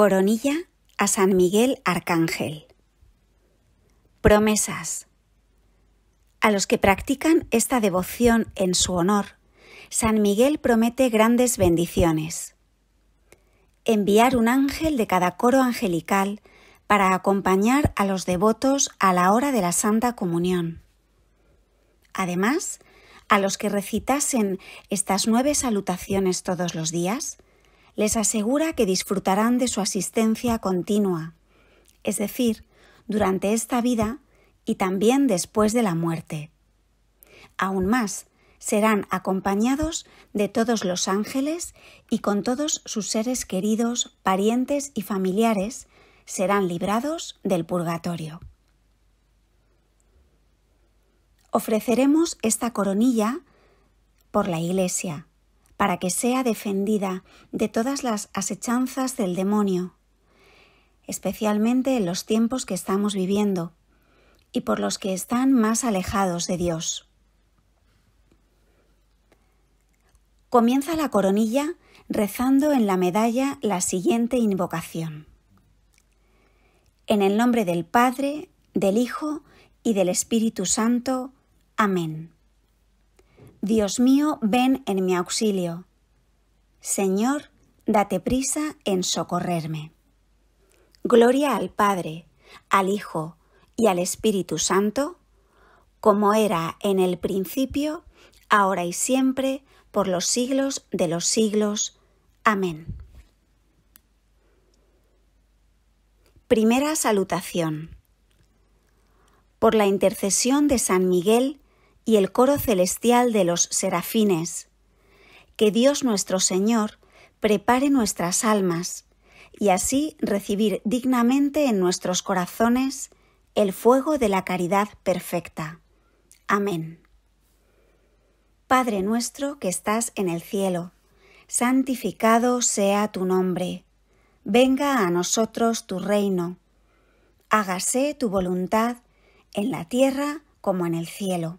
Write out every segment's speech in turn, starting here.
Coronilla a San Miguel Arcángel. Promesas. A los que practican esta devoción en su honor, San Miguel promete grandes bendiciones. Enviar un ángel de cada coro angelical para acompañar a los devotos a la hora de la Santa Comunión. Además, a los que recitasen estas nueve salutaciones todos los días, les asegura que disfrutarán de su asistencia continua, es decir, durante esta vida y también después de la muerte. Aún más, serán acompañados de todos los ángeles y con todos sus seres queridos, parientes y familiares, serán librados del purgatorio. Ofreceremos esta coronilla por la Iglesia para que sea defendida de todas las asechanzas del demonio, especialmente en los tiempos que estamos viviendo y por los que están más alejados de Dios. Comienza la coronilla rezando en la medalla la siguiente invocación. En el nombre del Padre, del Hijo y del Espíritu Santo. Amén. Dios mío, ven en mi auxilio. Señor, date prisa en socorrerme. Gloria al Padre, al Hijo y al Espíritu Santo, como era en el principio, ahora y siempre, por los siglos de los siglos. Amén. Primera salutación. Por la intercesión de San Miguel, y el coro celestial de los serafines. Que Dios nuestro Señor prepare nuestras almas y así recibir dignamente en nuestros corazones el fuego de la caridad perfecta. Amén. Padre nuestro que estás en el cielo, santificado sea tu nombre. Venga a nosotros tu reino. Hágase tu voluntad en la tierra como en el cielo.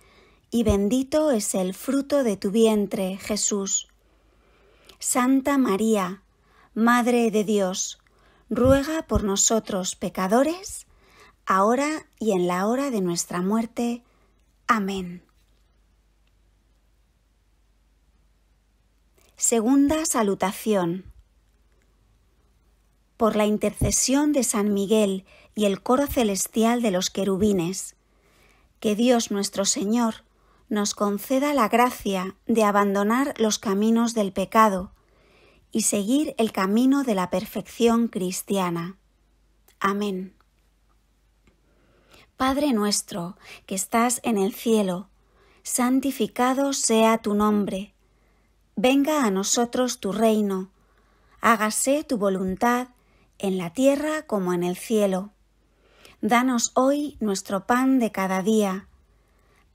y bendito es el fruto de tu vientre, Jesús. Santa María, Madre de Dios, ruega por nosotros pecadores, ahora y en la hora de nuestra muerte. Amén. Segunda salutación. Por la intercesión de San Miguel y el coro celestial de los querubines, que Dios nuestro Señor, nos conceda la gracia de abandonar los caminos del pecado y seguir el camino de la perfección cristiana. Amén. Padre nuestro, que estás en el cielo, santificado sea tu nombre. Venga a nosotros tu reino. Hágase tu voluntad en la tierra como en el cielo. Danos hoy nuestro pan de cada día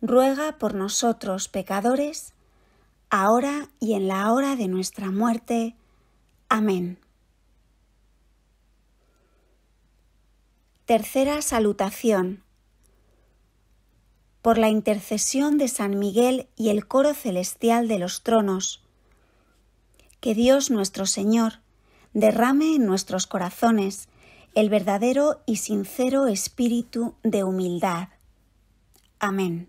ruega por nosotros pecadores, ahora y en la hora de nuestra muerte. Amén. Tercera salutación. Por la intercesión de San Miguel y el coro celestial de los tronos, que Dios nuestro Señor derrame en nuestros corazones el verdadero y sincero espíritu de humildad. Amén.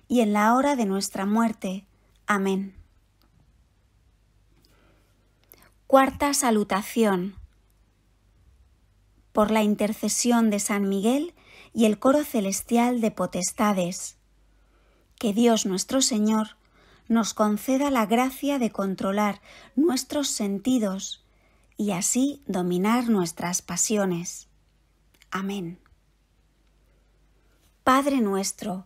y en la hora de nuestra muerte. Amén. Cuarta salutación. Por la intercesión de San Miguel y el coro celestial de potestades. Que Dios nuestro Señor nos conceda la gracia de controlar nuestros sentidos y así dominar nuestras pasiones. Amén. Padre nuestro,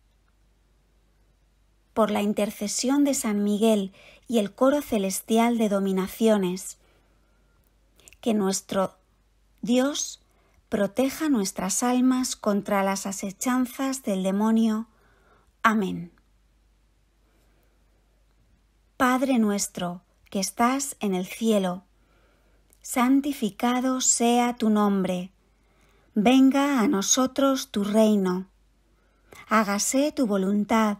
por la intercesión de San Miguel y el coro celestial de dominaciones. Que nuestro Dios proteja nuestras almas contra las asechanzas del demonio. Amén. Padre nuestro, que estás en el cielo, santificado sea tu nombre. Venga a nosotros tu reino. Hágase tu voluntad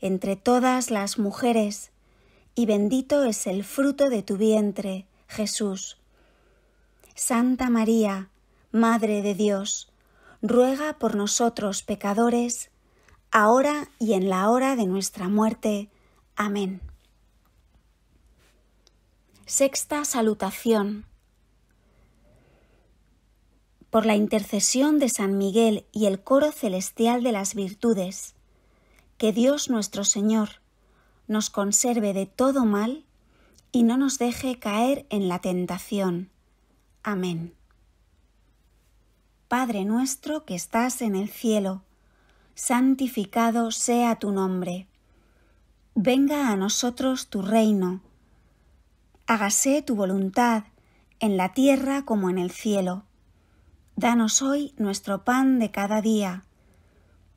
entre todas las mujeres, y bendito es el fruto de tu vientre, Jesús. Santa María, Madre de Dios, ruega por nosotros pecadores, ahora y en la hora de nuestra muerte. Amén. Sexta salutación. Por la intercesión de San Miguel y el coro celestial de las virtudes, que Dios nuestro Señor nos conserve de todo mal y no nos deje caer en la tentación. Amén. Padre nuestro que estás en el cielo, santificado sea tu nombre. Venga a nosotros tu reino. Hágase tu voluntad en la tierra como en el cielo. Danos hoy nuestro pan de cada día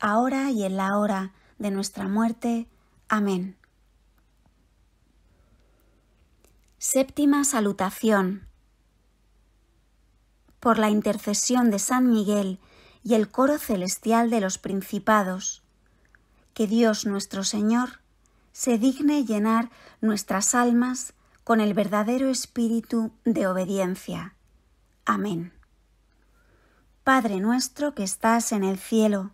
ahora y en la hora de nuestra muerte. Amén. Séptima salutación. Por la intercesión de San Miguel y el coro celestial de los principados, que Dios nuestro Señor se digne llenar nuestras almas con el verdadero espíritu de obediencia. Amén. Padre nuestro que estás en el cielo,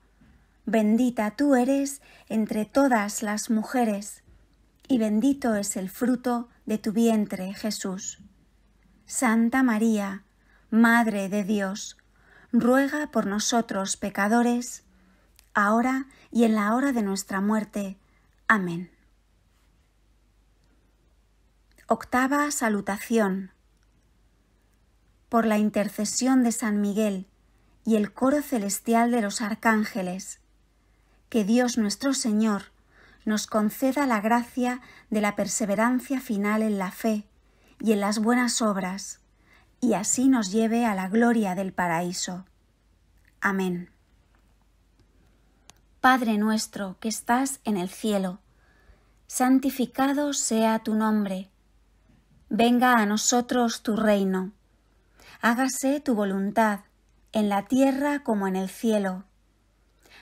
Bendita tú eres entre todas las mujeres, y bendito es el fruto de tu vientre, Jesús. Santa María, Madre de Dios, ruega por nosotros pecadores, ahora y en la hora de nuestra muerte. Amén. Octava salutación. Por la intercesión de San Miguel y el coro celestial de los arcángeles, que Dios nuestro Señor nos conceda la gracia de la perseverancia final en la fe y en las buenas obras, y así nos lleve a la gloria del paraíso. Amén. Padre nuestro que estás en el cielo, santificado sea tu nombre. Venga a nosotros tu reino. Hágase tu voluntad, en la tierra como en el cielo.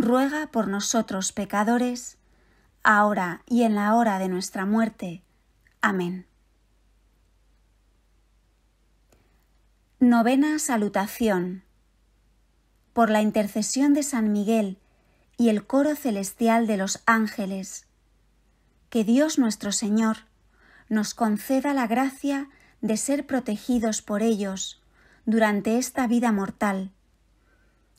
ruega por nosotros pecadores, ahora y en la hora de nuestra muerte. Amén. Novena Salutación. Por la intercesión de San Miguel y el coro celestial de los ángeles, que Dios nuestro Señor nos conceda la gracia de ser protegidos por ellos durante esta vida mortal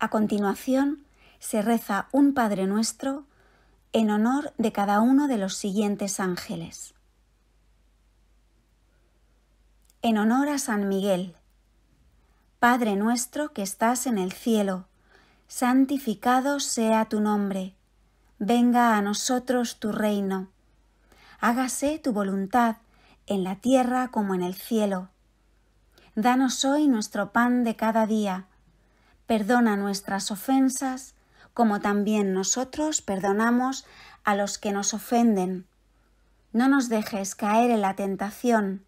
A continuación, se reza un Padre Nuestro en honor de cada uno de los siguientes ángeles. En honor a San Miguel, Padre nuestro que estás en el cielo, santificado sea tu nombre, venga a nosotros tu reino, hágase tu voluntad en la tierra como en el cielo. Danos hoy nuestro pan de cada día Perdona nuestras ofensas, como también nosotros perdonamos a los que nos ofenden. No nos dejes caer en la tentación,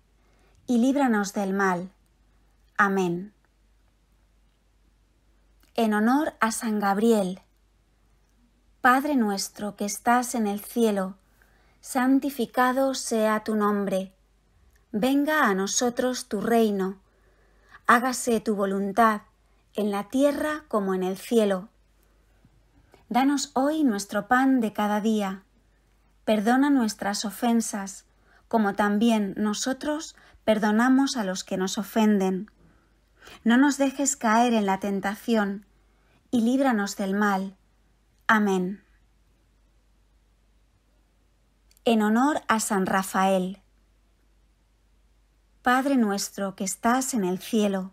y líbranos del mal. Amén. En honor a San Gabriel. Padre nuestro que estás en el cielo, santificado sea tu nombre. Venga a nosotros tu reino. Hágase tu voluntad en la tierra como en el cielo. Danos hoy nuestro pan de cada día. Perdona nuestras ofensas, como también nosotros perdonamos a los que nos ofenden. No nos dejes caer en la tentación, y líbranos del mal. Amén. En honor a San Rafael. Padre nuestro que estás en el cielo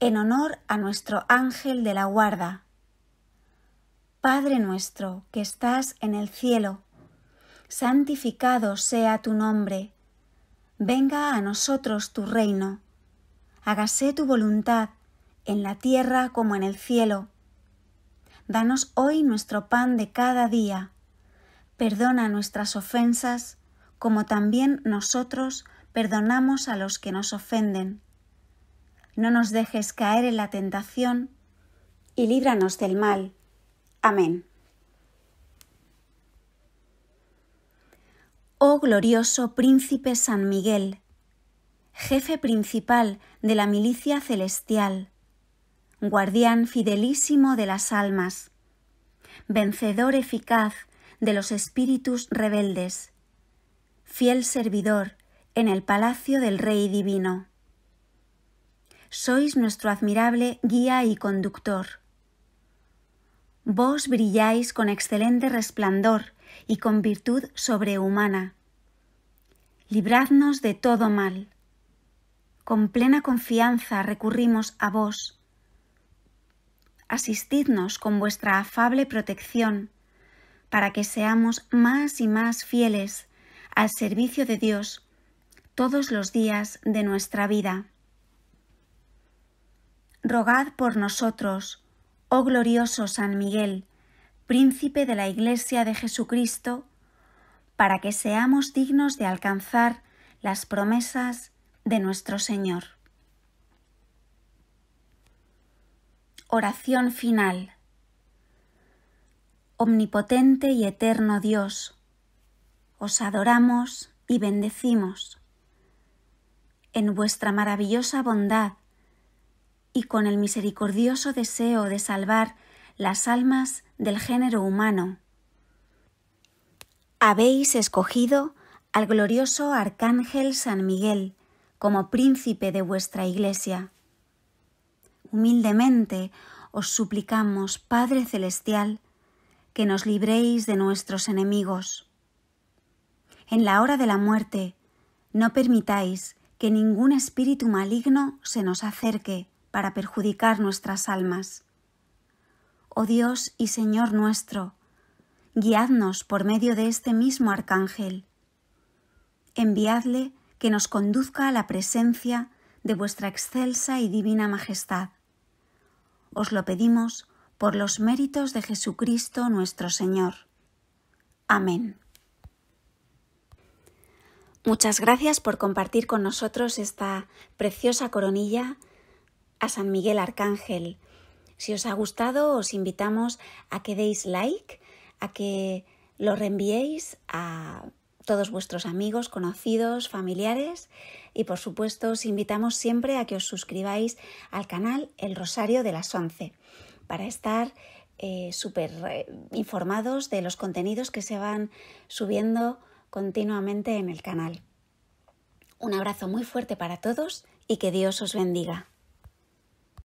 en honor a nuestro ángel de la guarda. Padre nuestro que estás en el cielo, santificado sea tu nombre, venga a nosotros tu reino, hágase tu voluntad en la tierra como en el cielo. Danos hoy nuestro pan de cada día, perdona nuestras ofensas como también nosotros perdonamos a los que nos ofenden no nos dejes caer en la tentación, y líbranos del mal. Amén. Oh glorioso príncipe San Miguel, jefe principal de la milicia celestial, guardián fidelísimo de las almas, vencedor eficaz de los espíritus rebeldes, fiel servidor en el palacio del Rey Divino sois nuestro admirable guía y conductor. Vos brilláis con excelente resplandor y con virtud sobrehumana. Libradnos de todo mal. Con plena confianza recurrimos a vos. Asistidnos con vuestra afable protección, para que seamos más y más fieles al servicio de Dios todos los días de nuestra vida. Rogad por nosotros, oh glorioso San Miguel, príncipe de la Iglesia de Jesucristo, para que seamos dignos de alcanzar las promesas de nuestro Señor. Oración final. Omnipotente y eterno Dios, os adoramos y bendecimos. En vuestra maravillosa bondad, y con el misericordioso deseo de salvar las almas del género humano. Habéis escogido al glorioso Arcángel San Miguel como príncipe de vuestra Iglesia. Humildemente os suplicamos, Padre Celestial, que nos libréis de nuestros enemigos. En la hora de la muerte, no permitáis que ningún espíritu maligno se nos acerque para perjudicar nuestras almas. Oh Dios y Señor nuestro, guiadnos por medio de este mismo arcángel. Enviadle que nos conduzca a la presencia de vuestra excelsa y divina majestad. Os lo pedimos por los méritos de Jesucristo nuestro Señor. Amén. Muchas gracias por compartir con nosotros esta preciosa coronilla a San Miguel Arcángel. Si os ha gustado, os invitamos a que deis like, a que lo reenviéis a todos vuestros amigos, conocidos, familiares y por supuesto os invitamos siempre a que os suscribáis al canal El Rosario de las Once para estar eh, súper eh, informados de los contenidos que se van subiendo continuamente en el canal. Un abrazo muy fuerte para todos y que Dios os bendiga.